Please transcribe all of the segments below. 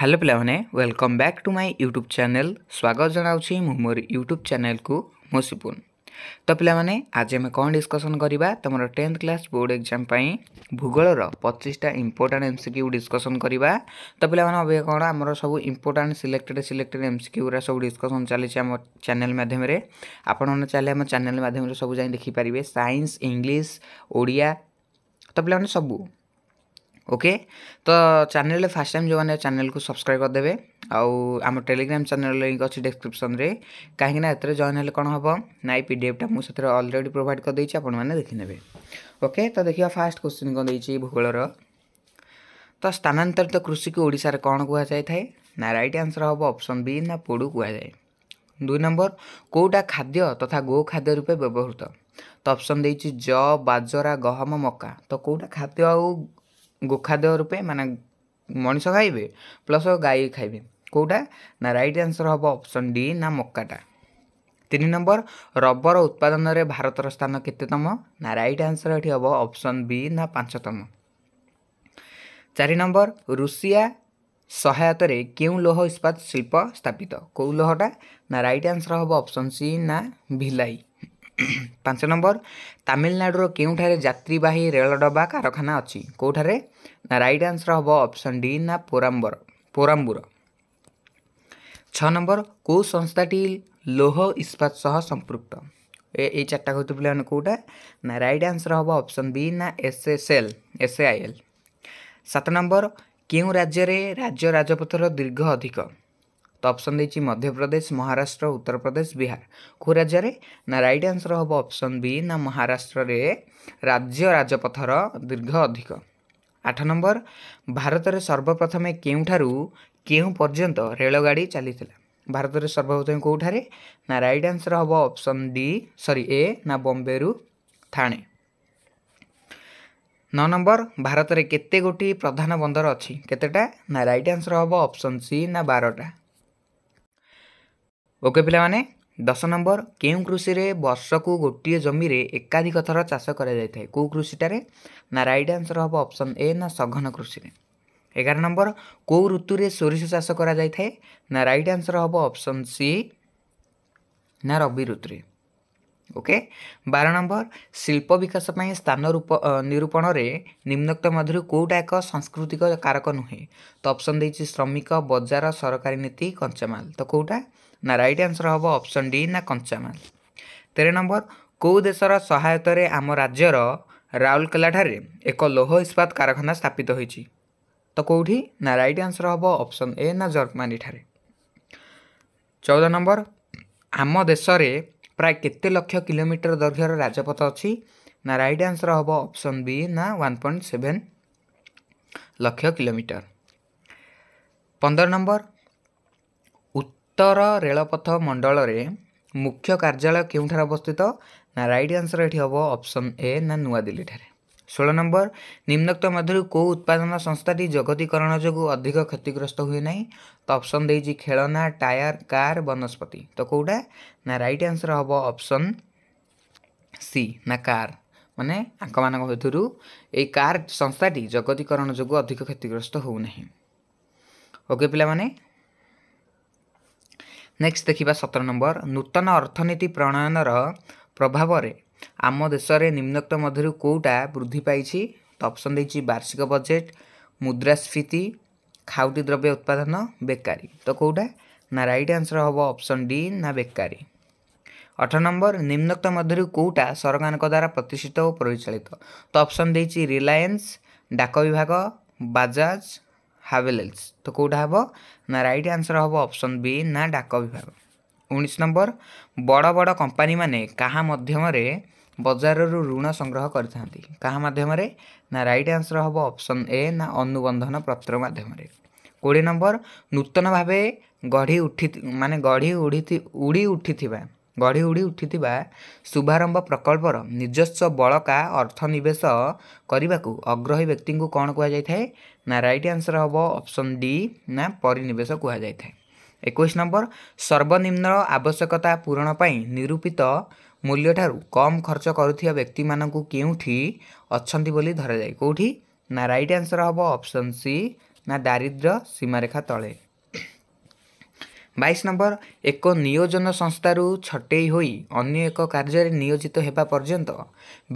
hello ପିଲାମାନେ welcome back to my YouTube channel ସ୍ୱାଗତ ଜଣାଉଛି ମୁଁ ମୋର ୟୁଟ୍ୟୁବ୍ ଚ୍ୟାନେଲ୍କୁ ମୁଁ ସିପୁନ୍ ତ ପିଲାମାନେ ଆଜି ଆମେ କ'ଣ ଡିସ୍କସନ୍ କରିବା ତୁମର ଟେନ୍ଥ କ୍ଲାସ୍ ବୋର୍ଡ଼ ଏକ୍ଜାମ୍ ପାଇଁ ଭୂଗୋଳର ପଚିଶଟା important M C Q discussion କରିବା ତ ପିଲାମାନେ ଅବିକା କ'ଣ ଆମର ସବୁ important selected selected M C କ୍ୟୁଗୁରା ସବୁ ଡିସ୍କସନ୍ ଚାଲିଛି ଆମ ଚ୍ୟାନେଲ୍ ମାଧ୍ୟମରେ ଆପଣମାନେ ଚାହିଁଲେ ଆମ ଚ୍ୟାନେଲ୍ ମାଧ୍ୟମରେ ସବୁ ଯାଇ ଦେଖିପାରିବେ ସାଇନ୍ସ ଇଂଲିଶ ଓଡ଼ିଆ ତ ପିଲାମାନେ ସବୁ ଓକେ ତ ଚ୍ୟାନେଲ୍ରେ ଫାର୍ଷ୍ଟ ଟାଇମ୍ ଯେଉଁମାନେ ଚ୍ୟାନେଲ୍କୁ ସବସ୍କ୍ରାଇବ୍ କରିଦେବେ ଆଉ ଆମ ଟେଲିଗ୍ରାମ୍ ଚ୍ୟାନେଲ୍ ଲିଙ୍କ୍ ଅଛି ଡେସ୍କ୍ରିପ୍ସନ୍ରେ କାହିଁକିନା ଏଥିରେ ଜଏନ୍ ହେଲେ କ'ଣ ହେବ ନା ଏଇ ପିଡ଼ିଏଫ୍ଟା ମୁଁ ସେଥିରେ ଅଲରେଡ଼ି ପ୍ରୋଭାଇଡ଼୍ କରିଦେଇଛି ଆପଣମାନେ ଦେଖିନେବେ ଓକେ ତ ଦେଖିବା ଫାର୍ଷ୍ଟ କ୍ୱେଶ୍ଚିନ୍ କ'ଣ ଦେଇଛି ଭୂଗୋଳର ତ ସ୍ଥାନାନ୍ତରିତ କୃଷିକୁ ଓଡ଼ିଶାରେ କ'ଣ କୁହାଯାଇଥାଏ ନା ରାଇଟ୍ ଆନ୍ସର୍ ହେବ ଅପସନ୍ ବି ନା ପୋଡ଼ୁ କୁହାଯାଏ ଦୁଇ ନମ୍ବର କେଉଁଟା ଖାଦ୍ୟ ତଥା ଗୋ ଖାଦ୍ୟ ରୂପେ ବ୍ୟବହୃତ ତ ଅପସନ୍ ଦେଇଛି ଜ ବାଜରା ଗହମ ମକା ତ କେଉଁଟା ଖାଦ୍ୟ ଆଉ ଗୋଖାଦ୍ୟ ରୂପେ ମାନେ ମଣିଷ ଖାଇବେ ପ୍ଲସ୍ ଗାଈ ଖାଇବେ କେଉଁଟା ନା ରାଇଟ୍ ଆନ୍ସର୍ ହେବ ଅପସନ୍ ଡି ନା ମକାଟା ତିନି ନମ୍ବର ରବର ଉତ୍ପାଦନରେ ଭାରତର ସ୍ଥାନ କେତେତମ ନା ରାଇଟ୍ ଆନ୍ସର୍ ଏଠି ହେବ ଅପସନ୍ ବି ନା ପାଞ୍ଚତମ ଚାରି ନମ୍ବର ରୁଷିଆ ସହାୟତାରେ କେଉଁ ଲୌହ ଇସ୍ପାତ ଶିଳ୍ପ ସ୍ଥାପିତ କେଉଁ ଲୌହଟା ନା ରାଇଟ୍ ଆନ୍ସର୍ ହେବ ଅପସନ୍ ସି ନା ଭିଲାଇ ପାଞ୍ଚ ନମ୍ବର ତାମିଲନାଡ଼ୁର କେଉଁଠାରେ ଯାତ୍ରୀବାହୀ ରେଳ ଡବା କାରଖାନା ଅଛି କେଉଁଠାରେ ନା ରାଇଟ୍ ଆନ୍ସର୍ ହେବ ଅପସନ୍ ଡି ନା ପୋରାମ୍ବର ପୋରାମ୍ବୁର ଛଅ ନମ୍ବର କେଉଁ ସଂସ୍ଥାଟି ଲୌହ ଇସ୍ପାତ ସହ ସମ୍ପୃକ୍ତ ଏ ଏଇ ଚାରିଟା କହୁଥିବେ ପିଲାମାନେ କେଉଁଟା ନା ରାଇଟ୍ ଆନ୍ସର୍ ହେବ ଅପସନ୍ ବି ନା S S L S A I L ସାତ ନମ୍ବର କେଉଁ ରାଜ୍ୟରେ ରାଜ୍ୟ ରାଜପଥର ଦୀର୍ଘ ଅଧିକ ଅପସନ୍ ଦେଇଛି ମଧ୍ୟପ୍ରଦେଶ ମହାରାଷ୍ଟ୍ର ଉତ୍ତରପ୍ରଦେଶ ବିହାର କେଉଁ ରାଜ୍ୟରେ ନା ରାଇଟ୍ ଆନ୍ସର୍ ହେବ ଅପସନ୍ ବି ନା ମହାରାଷ୍ଟ୍ରରେ ରାଜ୍ୟ ରାଜପଥର ଦୀର୍ଘ ଅଧିକ ଆଠ ନମ୍ବର ଭାରତରେ ସର୍ବପ୍ରଥମେ କେଉଁଠାରୁ କେଉଁ ପର୍ଯ୍ୟନ୍ତ ରେଳଗାଡ଼ି ଚାଲିଥିଲା ଭାରତରେ ସର୍ବପ୍ରଥମେ କେଉଁଠାରେ ନା ରାଇଟ୍ ଆନ୍ସର୍ ହେବ ଅପସନ୍ ଡି ସରି ଏ ନା ବମ୍ବେରୁ ଥାଣେ ନଅ ନମ୍ବର ଭାରତରେ କେତେ ଗୋଟି ପ୍ରଧାନ ବନ୍ଦର ଅଛି କେତେଟା ନା ରାଇଟ୍ ଆନ୍ସର୍ ହେବ ଅପସନ୍ ସି ନା ବାରଟା ଓକେ ପିଲାମାନେ ଦଶ ନମ୍ବର କେଉଁ କୃଷିରେ ବର୍ଷକୁ ଗୋଟିଏ ଜମିରେ ଏକାଧିକ ଥର ଚାଷ କରାଯାଇଥାଏ କେଉଁ କୃଷିଟାରେ ନା ରାଇଟ୍ ଆନ୍ସର୍ ହେବ ଅପସନ୍ ଏ ନା ସଘନ କୃଷିରେ ଏଗାର ନମ୍ବର କେଉଁ ଋତୁରେ ସୋରିଷ ଚାଷ କରାଯାଇଥାଏ ନା ରାଇଟ୍ ଆନ୍ସର୍ ହେବ ଅପସନ୍ ସି ନା ରବି ଋତୁରେ ଓକେ ବାର ନମ୍ବର ଶିଳ୍ପ ବିକାଶ ପାଇଁ ସ୍ଥାନ ରୂପ ନିରୂପଣରେ ନିମ୍ନକ୍ତ ମଧ୍ୟରୁ କେଉଁଟା ଏକ ସାଂସ୍କୃତିକ କାରକ ନୁହେଁ ତ ଅପସନ୍ ଦେଇଛି ଶ୍ରମିକ ବଜାର ସରକାରୀ ନୀତି କଞ୍ଚାମାଲ ତ କେଉଁଟା ନା ରାଇଟ୍ ଆନ୍ସର୍ ହେବ ଅପସନ୍ ଡି ନା କଞ୍ଚାମାଲ ତେର ନମ୍ବର କେଉଁ ଦେଶର ସହାୟତାରେ ଆମ ରାଜ୍ୟର ରାଉରକେଲାଠାରେ ଏକ ଲୌହ ଇସ୍ପାତ କାରଖାନା ସ୍ଥାପିତ ହୋଇଛି ତ କେଉଁଠି ନା ରାଇଟ୍ ଆନ୍ସର୍ ହେବ ଅପସନ୍ ଏ ନା ଜର୍ମାନୀଠାରେ ଚଉଦ ନମ୍ବର ଆମ ଦେଶରେ ପ୍ରାୟ କେତେ ଲକ୍ଷ କିଲୋମିଟର ଦୈର୍ଘ୍ୟର ରାଜପଥ ଅଛି ନା ରାଇଟ୍ ଆନ୍ସର୍ ହେବ ଅପସନ୍ ବି ନା one point seven lakh kilometre ପନ୍ଦର ନମ୍ବର ଉତ୍ତର ରେଳପଥ ମଣ୍ଡଳରେ ମୁଖ୍ୟ କାର୍ଯ୍ୟାଳୟ କେଉଁଠାରେ ଅବସ୍ଥିତ ନା ରାଇଟ୍ ଆନ୍ସର୍ ଏଠି ହେବ ଅପସନ୍ ଏ ନା ନୂଆଦିଲ୍ଲୀଠାରେ ଷୋହଳ ନମ୍ବର ନିମ୍ନକ୍ତ ମଧ୍ୟରୁ କେଉଁ ଉତ୍ପାଦନ ସଂସ୍ଥାଟି ଜଗତୀକରଣ ଯୋଗୁଁ ଅଧିକ କ୍ଷତିଗ୍ରସ୍ତ ହୁଏ ନାହିଁ ତ ଅପସନ୍ ଦେଇଛି ଖେଳନା ଟାୟାର କାର୍ ବନସ୍ପତି ତ କେଉଁଟା ନା ରାଇଟ୍ ଆନ୍ସର୍ ହେବ ଅପସନ୍ ସି ନା କାର୍ ମାନେ ଆଙ୍କମାନଙ୍କ ଭିତରୁ ଏଇ କାର୍ ସଂସ୍ଥାଟି ଜଗତୀକରଣ ଯୋଗୁଁ ଅଧିକ କ୍ଷତିଗ୍ରସ୍ତ ହେଉନାହିଁ ଓକେ ପିଲାମାନେ ନେକ୍ସଟ ଦେଖିବା ସତର ନମ୍ବର ନୂତନ ଅର୍ଥନୀତି ପ୍ରଣୟନର ପ୍ରଭାବରେ ଆମ ଦେଶରେ ନିମ୍ନକ୍ତ ମଧ୍ୟରୁ କେଉଁଟା ବୃଦ୍ଧି ପାଇଛି ତ ଅପସନ୍ ଦେଇଛି ବାର୍ଷିକ ବଜେଟ୍ ମୁଦ୍ରାସ୍ଫୀତି ଖାଉଟି ଦ୍ରବ୍ୟ ଉତ୍ପାଦନ ବେକାରୀ ତ କେଉଁଟା ନା ରାଇଟ୍ ଆନ୍ସର୍ ହେବ ଅପସନ୍ ଡି ନା ବେକାରୀ ଅଠର ନମ୍ବର ନିମ୍ନକ୍ତ ମଧ୍ୟରୁ କେଉଁଟା ସରକାରଙ୍କ ଦ୍ୱାରା ପ୍ରତିଷ୍ଠିତ ଓ ପରିଚାଳିତ ତ ଅପସନ୍ ଦେଇଛି ରିଲାଏନ୍ସ ଡାକ ବିଭାଗ ବାଜାଜ ହାଭେଲ୍ସ ତ କେଉଁଟା ହେବ ନା ରାଇଟ୍ ଆନ୍ସର୍ ହେବ ଅପସନ୍ ବି ନା ଡାକ ବିଭାଗ ଉଣେଇଶ ନମ୍ବର ବଡ଼ ବଡ଼ କମ୍ପାନୀମାନେ କାହା ମାଧ୍ୟମରେ ବଜାରରୁ ଋଣ ସଂଗ୍ରହ କରିଥାନ୍ତି କାହା ମାଧ୍ୟମରେ ନା ରାଇଟ୍ ଆନ୍ସର୍ ହେବ ଅପସନ୍ ଏ ନା ଅନୁବନ୍ଧନ ପତ୍ର ମାଧ୍ୟମରେ କୋଡ଼ିଏ ନମ୍ବର ନୂତନ ଭାବେ ଗଢ଼ି ଉଠି ମାନେ ଗଢ଼ି ଉଡ଼ି ଉଡ଼ି ଉଠିଥିବା गढि उडि उठिति शुभारम्भ प्रकल्पर निजस्व बलका अर्थ नरेको अग्रही व्यक्ति कन् कहाइ ना राइट आन्सर हे अप्सन डि परिवेश कुरा एकैश नम्बर सर्वनिम्न आवश्यकता पूरण पनि निरूपित मूल्य ठुलो कम खर्च गरुवा व्यक्ति म के अलिक धरे के रइट आन्सर हे अप्सन सि ना दिद्र सीम्रेखा त ବାଇଶ ନମ୍ବର ଏକ ନିୟୋଜନ ସଂସ୍ଥାରୁ ଛଟେଇ ହୋଇ ଅନ୍ୟ ଏକ କାର୍ଯ୍ୟରେ ନିୟୋଜିତ ହେବା ପର୍ଯ୍ୟନ୍ତ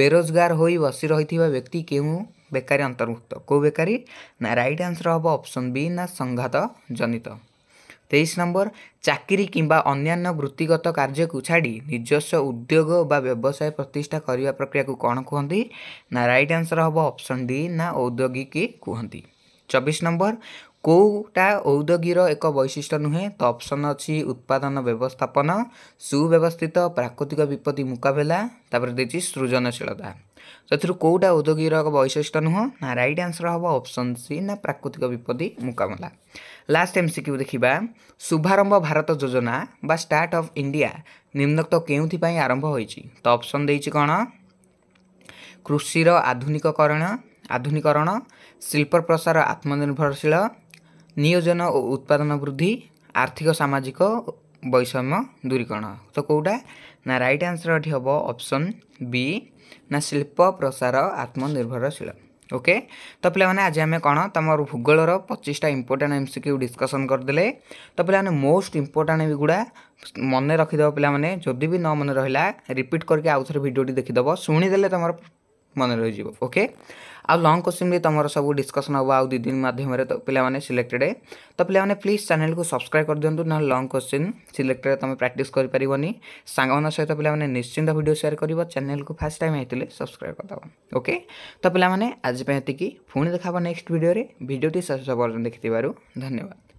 ବେରୋଜଗାର ହୋଇ ବସି ରହିଥିବା ବ୍ୟକ୍ତି କେଉଁ ବେକାରୀ ଅନ୍ତର୍ଭୁକ୍ତ କେଉଁ ବେକାରୀ ନା ରାଇଟ୍ ଆନ୍ସର ହେବ ଅପସନ୍ ବି ନା ସଂଘାତ ଜନିତ ତେଇଶ ନମ୍ବର ଚାକିରି କିମ୍ବା ଅନ୍ୟାନ୍ୟ ବୃତ୍ତିଗତ କାର୍ଯ୍ୟକୁ ଛାଡ଼ି ନିଜସ୍ୱ ଉଦ୍ୟୋଗ ବା ବ୍ୟବସାୟ ପ୍ରତିଷ୍ଠା କରିବା ପ୍ରକ୍ରିୟାକୁ କ'ଣ କୁହନ୍ତି ନା ରାଇଟ୍ ଆନ୍ସର ହେବ ଅପସନ୍ ଡି ନା ଔଦ୍ୟୋଗିକୀ କୁହନ୍ତି ଚବିଶ ନମ୍ବର କେଉଁଟା ଔଦ୍ୟୋଗୀର ଏକ ବୈଶିଷ୍ଟ୍ୟ ନୁହେଁ ତ ଅପସନ୍ ଅଛି ଉତ୍ପାଦନ ବ୍ୟବସ୍ଥାପନ ସୁବ୍ୟବସ୍ଥିତ ପ୍ରାକୃତିକ ବିପତ୍ତି ମୁକାବିଲା ତାପରେ ଦେଇଛି ସୃଜନଶୀଳତା ସେଥିରୁ କେଉଁଟା ଔଦ୍ୟୋଗୀର ଏକ ବୈଶିଷ୍ଟ୍ୟ ନୁହଁ ନା ରାଇଟ୍ ଆନ୍ସର୍ ହେବ ଅପସନ୍ ସି ନା ପ୍ରାକୃତିକ ବିପତ୍ତି ମୁକାବିଲା ଲାଷ୍ଟ ଏମ୍ ସି କ୍ୟୁ ଦେଖିବା ଶୁଭାରମ୍ଭ ଭାରତ ଯୋଜନା ବା ଷ୍ଟାର୍ଟ ଅଫ୍ ଇଣ୍ଡିଆ ନିମ୍ନୋକ୍ତ କେଉଁଥିପାଇଁ ଆରମ୍ଭ ହୋଇଛି ତ ଅପସନ୍ ଦେଇଛି କ'ଣ କୃଷିର ଆଧୁନିକକରଣ ଆଧୁନିକରଣ ଶିଳ୍ପ ପ୍ରସାର ଆତ୍ମନିର୍ଭରଶୀଳ ନିୟୋଜନ ଓ ଉତ୍ପାଦନ ବୃଦ୍ଧି ଆର୍ଥିକ ସାମାଜିକ ବୈଷମ୍ୟ ଦୂରୀକରଣ ତ କେଉଁଟା ନା ରାଇଟ୍ ଆନ୍ସର୍ ଏଠି ହେବ ଅପସନ୍ ବି ନା ଶିଳ୍ପ ପ୍ରସାର ଆତ୍ମନିର୍ଭରଶୀଳ ଓକେ ତ ପିଲାମାନେ ଆଜି ଆମେ କ'ଣ ତୁମର ଭୂଗୋଳର ପଚିଶଟା important M C Q discussion କରିଦେଲେ ତ ପିଲାମାନେ ମୋଷ୍ଟ ଇମ୍ପୋର୍ଟାଣ୍ଟ ଏଗୁଡ଼ା ମନେ ରଖିଦେବ ପିଲାମାନେ ଯଦି ବି ନ ମନେ ରହିଲା ରିପିଟ୍ କରିକି ଆଉ ଥରେ ଭିଡ଼ିଓଟି ଦେଖିଦେବ ଶୁଣିଦେଲେ ତୁମର ମନେ ରହିଯିବ ଓକେ ଆଉ ଲଙ୍ଗ କୋଶ୍ଚିନ୍ ବି ତୁମର ସବୁ ଡିସ୍କସନ୍ ହେବ ଆଉ ଦୁଇ ଦିନ ମାଧ୍ୟମରେ ତ ପିଲାମାନେ ସିଲେକ୍ଟେଡ଼୍ ତ ପିଲାମାନେ ପ୍ଲିଜ୍ ଚ୍ୟାନେଲ୍କୁ ସବସ୍କ୍ରାଇବ୍ କରିଦିଅନ୍ତୁ ନହେଲେ ଲଙ୍ଗ କୋଶ୍ଚିନ୍ ସିଲେକ୍ଟେଡ଼୍ ତୁମେ ପ୍ରାକ୍ଟିସ୍ କରିପାରିବନି ସାଙ୍ଗମାନଙ୍କ ସହିତ ପିଲାମାନେ ନିଶ୍ଚିନ୍ତ ଭିଡ଼ିଓ ସେୟାର କରିବ ଚ୍ୟାନେଲ୍କୁ ଫାର୍ଷ୍ଟ ଟାଇମ୍ ହେଇଥିଲେ ସବସ୍କ୍ରାଇବ୍ କରିଦେବ ଓକେ ତ ପିଲାମାନେ ଆଜି ପାଇଁ ଏତିକି ପୁଣି ଦେଖା ହେବ ନେକ୍ସଟ ଭିଡ଼ିଓରେ ଭିଡ଼ିଓଟି ଶେଷ ପର୍ଯ୍ୟନ୍ତ ଦେଖିଥିବାରୁ ଧନ୍ୟବାଦ